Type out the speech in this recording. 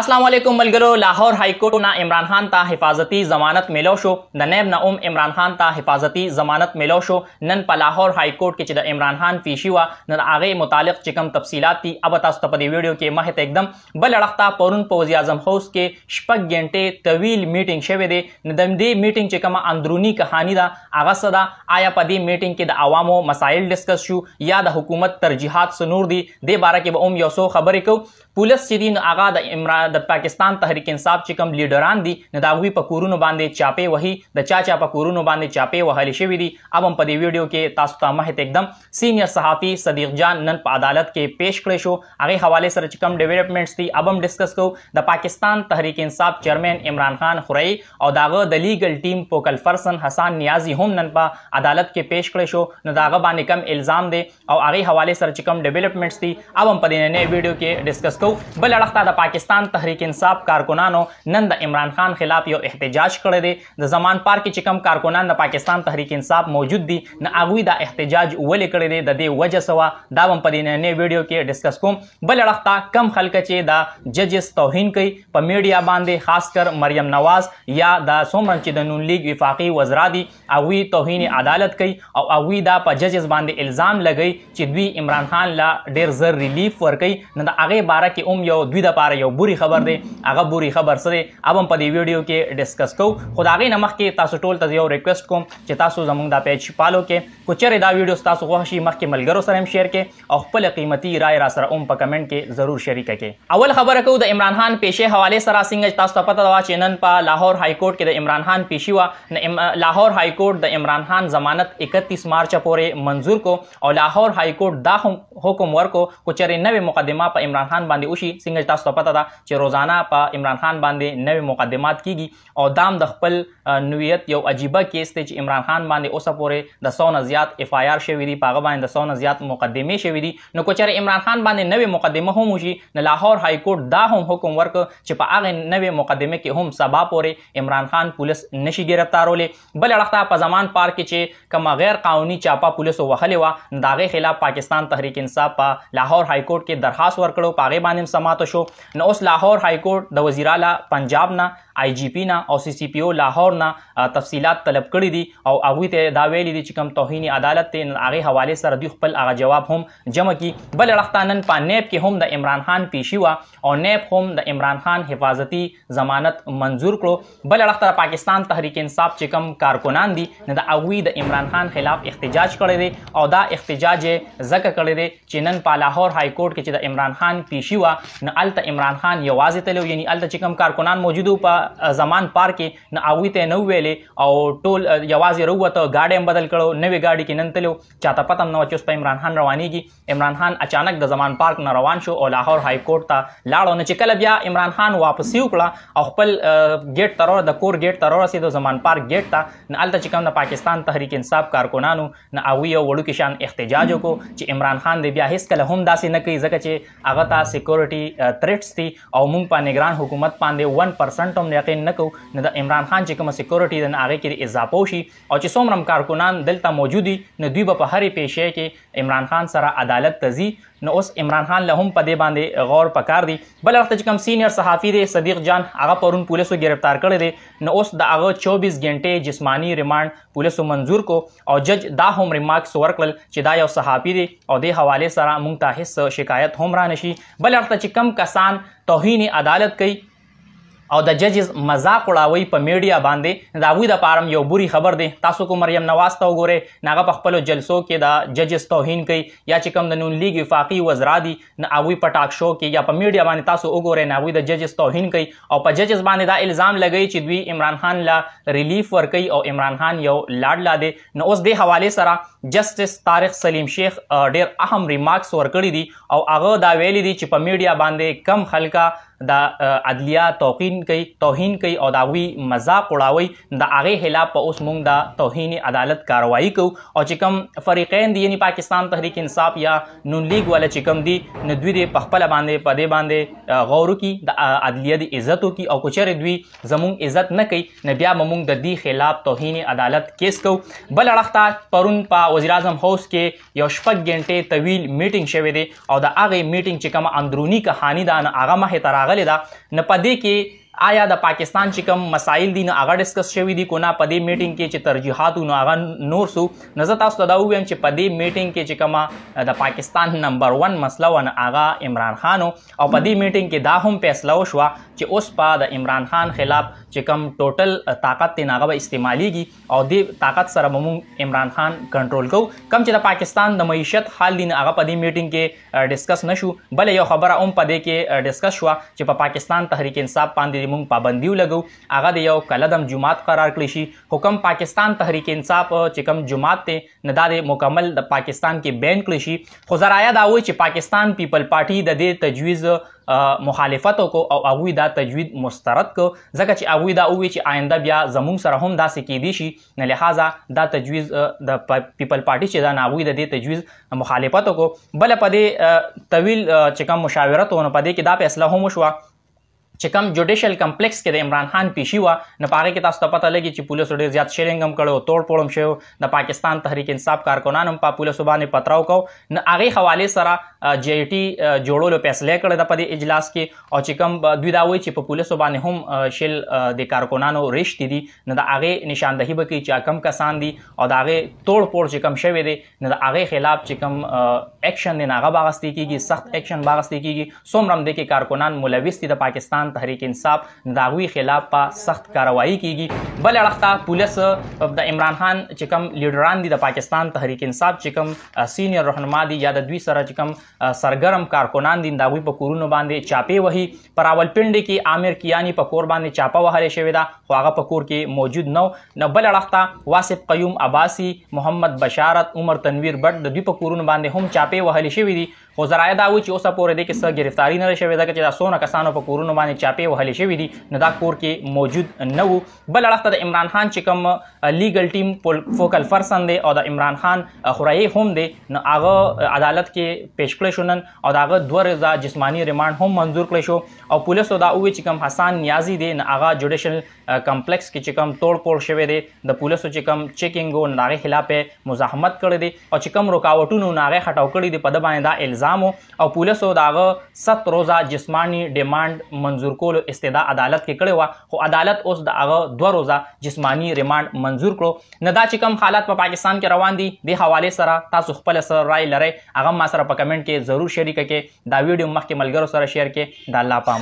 असलम मलगरो लाहौर हाईकोर्ट ना इमरान खान ता हिफाजती जमानत मिलो शो द नैब ना उम इमरान खान ता हिफाजती जमानत मिलो शो नन पा लाहौर हाईकोर्ट के चिदा इमरान खान फीशी हुआ नन आगे मुतालिक चिकम तफसीलात थी अब तस्तपदी वीडियो के महत एकदम बल अड़खता पौरुन पो वजी अजम हाउस के शपक घंटे तवील मीटिंग शेवे दे नदम दे मीटिंग चिकम अंदरूनी कहानी दा आगस दा आया पदी मीटिंग के द आवामो मसाइल डिस्कस शू या द हुकूमत तरजीहत सनूर दी दे बारा के बम योसो खबर को पुलिस चिदीन आगा द इमरान د پاکستان تحریک انصاف چې کوم لیډران دي نو دا غوي په کورونو باندې چاپې وهي د چا چا په کورونو باندې چاپې وهل شوې دي اب هم په دې ویډیو کې تاسو ته مهت एकदम سینیئر صحافي صدیق جان نن په عدالت کې پیښ کړی شو هغه حواله سره چې کوم ډیولپمنټس دي اب هم ډیسکس کوو د پاکستان تحریک انصاف چیرمن عمران خان خوري او داغه د لیګل ټیم پوکل فرسن حسن نیازی هم نن په عدالت کې پیښ کړی شو نو داغه باندې کم الزام دی او هغه حواله سره چې کوم ډیولپمنټس دي اب هم په دې نه ویډیو کې ډیسکس کوو بل اړخ ته د پاکستان تحریک انصاف کارکنانو نن د عمران خان خلاف یو احتجاج کړی دی د زمان پارک کې چې کم کارکنان د پاکستان تحریک انصاف موجود دي نه هغوی دا احتجاج ولې کړی دی د دې وجه سوا دا به هم په دې نننۍ ویډیو کې ډسکس کوم بل اړخ ته کم خلک چې د ججز توهین کوي په میډیا باندې خاص کر مریم نواز یا د څومره چې د نون لیګ وفاقي وزرا دي هغوی توهین عدالت کوي او هغوی دا په ججز باندې الزام لګوي چې دوی عمران خان لا ډیر زر ریلیف ورکوي نو د هغې باره کې هم یو دوی دپاره یو بوري خبر دی هغه بوري خبر سره اوبم په دې ویډیو کې ډیسکس کوو خو دا غي نمخ کې تاسو ټول ته یو ریکوست کوم چې تاسو زموږ دا پیج فالو کې کو چیرې دا ویډیو تاسو خوښي مخکې ملګرو سره هم شیر کې او خپل قیمتي رائے را سره هم په کمنټ کې ضرور شریک کړئ اول خبره کوو د عمران خان پیشه حواله سره څنګه تاسو ته پته دا چې نن په لاهور های کورټ کې د عمران خان پیشي وا لاهور های کورټ د عمران خان ضمانت 31 مارچ پورې منظور کو او لاهور های کورټ دا حکم ورکو کو چیرې نوې مقدمه په عمران خان باندې وشي څنګه تاسو ته پته دا چې روزانه په عمران خان باندې نوې مقدمات کیږي او دام د خپل نویت یو عجیبه کیس ته چې عمران خان باندې اوسه پورې د 100 نه زیات اف آی آر شوی دی پاغه باندې د 100 نه زیات مقدمه شوی دی نو کوچره عمران خان باندې نوې مقدمه هم وشي نو لاهور های کورټ دا هم حکم ورک چې په هغه نوې مقدمه کې هم سبا پورې عمران خان پولیس نشي ګرفتارولې بل اړخ په زمان پارک کې کما غیر قانوني چاپا پولیسو وهلې و داغه خلاف پاکستان تحریک انصاف په لاهور های کورټ کې درخواست ورکړو پاغه باندې سماعت شو نو اوس لاهور लाहौर हाईकोर्ट द वजीरला पंजाब ना آی جی پی نه او سی سی پی او لاهور نه تفصيلات طلب کړي دي او هغه ته دا ویلي دي چې کوم توهین عدالت ته هغه حواله سره دوی خپل هغه جواب هم جمع کړي بل لړختانن په نیب کې هم د عمران خان پیشي وا او نیب هم د عمران خان حفاظتي ضمانت منزور کړو بل لړخت پاکستان تحریک انصاف چې کوم کارکنان دي نه د هغه د عمران خان خلاف احتجاج کړي دي او دا احتجاج زکه کړي دي چې نن په لاهور های کورټ کې چې د عمران خان پیشي وا نه الته عمران خان یوازې تلو یعنی الته چې کوم کارکنان موجودو په ځمان پار کې نه اوی ته نو ویلې او ټول یوازې وروته ګاډي هم بدل کړو نوې ګاډي کې نن تلو چاته پته نه چې اوس په عمران خان روانيږي عمران خان اچانک د ځمان پارک نه روان شو او لاهور های کورټ ته لاړو نه چې کله بیا عمران خان واپسی وکړه او خپل ګیټ ترور د کور ګیټ ترور رسیدو ځمان پارک ګیټ ته نه الته چې کوم د پاکستان تحریک انصاف کارکونانو نه اوی او وړو کې شان احتجاج وکړو چې عمران خان دې بیا هیڅ کله هم داسې نه کوي ځکه چې هغه ته سکیورټي ټریټس دي او موږ په نگران حکومت باندې 1% هم هم یقین نکو نه د عمران خان چې کومه سکیورټي د هغه کې اضافه شي او چې څومره کارکونان دلته موجودي نو دوی به په هرې پیښې کې عمران خان سره عدالت تزي نو اوس عمران خان له هم په دې باندې غور پکار دی بل وخت چې کوم سینیئر صحافي دی صدیق جان هغه پرون پولیسو گرفتار کړی دی نو اوس د هغه 24 غنټې جسمانی ریماند پولیسو منزور کو او جج دا هم ریمارکس ورکړل چې دا یو صحافي دی او د حواله سره مونږ ته هیڅ شکایت هم را نشي بل وخت چې کم کسان توهین عدالت کوي او د ججز مذاق وړاوي په میډیا باندې دا وی د پارم یو بوري خبر دی تاسو کو مریم نواز ته وګوره ناغه په خپل جلسو کې دا ججز توهین کوي یا چې کوم د نون لیگ وفاقي وزرا دي نه اوی په ټاک شو کې یا په میډیا باندې تاسو وګوره نه اوی د ججز توهین کوي او په ججز باندې دا الزام لګی چې دوی عمران خان لا ریلیف ورکي او عمران خان یو لاډلا دی نو اوس د حواله سره جسټس طارق سلیم شیخ ډیر اهم ریمارکس ورکړي دي او هغه دا ویلي دي چې په میډیا باندې کم خلکا دا عدلیه توقین کوي توهین کوي او دا وی مذاق وړاوي د هغه خلاف په اوس مونږ د توهین عدالت کاروایی کو او چې کوم فریقین دي یعنی پاکستان تحریک انصاف یا نون لیگ ولا چې کوم دي نو دوی په خپل باندې په دې باندې غور کوي د عدلیه د عزت کوي او کچره دوی زموږ عزت نه کوي نه بیا مونږ د دې خلاف توهین عدالت کیس کو بل اړخته پرون په وزیر اعظم هاوس کې یو شپږ غنټه طویل میټینګ شوه دی او د هغه میټینګ چې کوم اندرونی کہانی دا هغه مه تراغ راغلی ده نه پدې کې آیا د پاکستان چې کوم مسایل دي نو هغه ډیسکس شوی دي کو نه په دې میټینګ کې چې ترجیحاتونه هغه نور سو نزه تاسو ته دا وایم چې په دې میټینګ کې چې کومه د پاکستان نمبر 1 مسله ون هغه عمران خان او په دې میټینګ کې دا هم فیصله وشوه چې اوس په د عمران خان خلاف چې کوم ټوټل طاقت تی ناغه استعمالیږي او دې طاقت سره موږ عمران خان کنټرول کوو کم چې د پاکستان د معیشت حال دین هغه په دې میټینګ کې ډیسکس نشو بل یو خبره هم په دې کې ډیسکس شوه چې په پاکستان تحریک انصاف باندې کې مونږ پابندیو لګو هغه د یو کلدم جماعت قرار کړی شي حکم پاکستان تحریک انصاف چې کوم جماعت ته نه دا د مکمل د پاکستان کې بین کړی شي خو زرایا دا وایي چې پاکستان پیپل پارټي د دې تجویز مخالفت کو او هغه دا تجوید مسترد کو ځکه چې هغه دا وایي چې آینده بیا زموږ سره هم داسې کېدی شي نه لہذا دا تجویز د پیپل پارټي چې دا ناوی د دې تجویز مخالفت کو بل په دې طویل چې کوم مشاورت ونه پدې کې دا فیصله هم شوه چې کم جوډیشل کمپلیکس کې د عمران خان پیشي و نه پاره کې تاسو ته پته لګي چې پولیسو ډېر زیات شیرینګ هم کړو توڑ پړم شو د پاکستان تحریک انصاف کارکنان هم په پولیسو باندې پتراو کو نه هغه حواله سره جی ټي جوړولو فیصله کړه د پدې اجلاس کې او چې کم دوی دا وایي چې په پولیسو باندې هم شیل د کارکنانو رښتې دي نه د هغه نشاندهي به کوي چې کم کسان دي او د هغه توڑ پړ چې کم شوی دی نه د هغه خلاف چې کم اکشن نه هغه باغستی کیږي سخت اکشن باغستی کیږي سومرم د کې کارکنان ملوث دي د پاکستان افغانستان تحریک انصاف داغوي خلاف په سخت کاروایی کیږي بل اړخ ته پولیس د عمران خان چې کوم لیډران دي د پاکستان تحریک انصاف چې کوم سینیئر رهنما دي یا د دوی سره چې کوم سرګرم کارکونان دي داغوي په کورونو باندې چاپې وهي په راولپنډي کې عامر کیانی په کور باندې چاپه وهلې شوې ده خو هغه په کور کې موجود نو نو بل اړخ ته واسف قیوم عباسی محمد بشارت عمر تنویر بټ د دوی په کورونو باندې هم چاپې وهلې شوې دي خو زرایا دا و چې اوسه پورې د کې سر گرفتاری نه شوې ده چې دا سونه کسانو په کورونو باندې چاپې وهلې شوې دي نو دا کور کې موجود نه وو بل اړخ ته د عمران خان چې کوم لیګل ټیم فوکل پرسن دی او د عمران خان خورایي هم دی نو هغه عدالت کې پیش کړی شو نن او دا هغه دوه ورځې جسمانی ریماند هم منظور کړی شو او پولیسو دا وویل چې کوم حسن نیازی دی نه هغه جوډیشل کمپلیکس کې چې کوم توړ پوړ شوی دی د پولیسو چې کوم چیکینګ او ناغه خلاف مزاحمت کړی دی او چې کوم رکاوټونو ناغه خټاو کړی دی په د باندې دا الزام او پولیسو داغه 7 روزه جسمانی ریماند منظور منظور کولو استدعا عدالت کې کړې و خو عدالت اوس د هغه دوه ورځې جسمانی ریماند منظور کړو نه دا چې کم حالات په پا پاکستان کې روان دي د حواله سره تاسو خپل سره رائے لرئ هغه ما سره په کمنټ کې ضرور شریک کړئ دا ویډیو مخکې ملګرو سره شیر کړئ د الله پام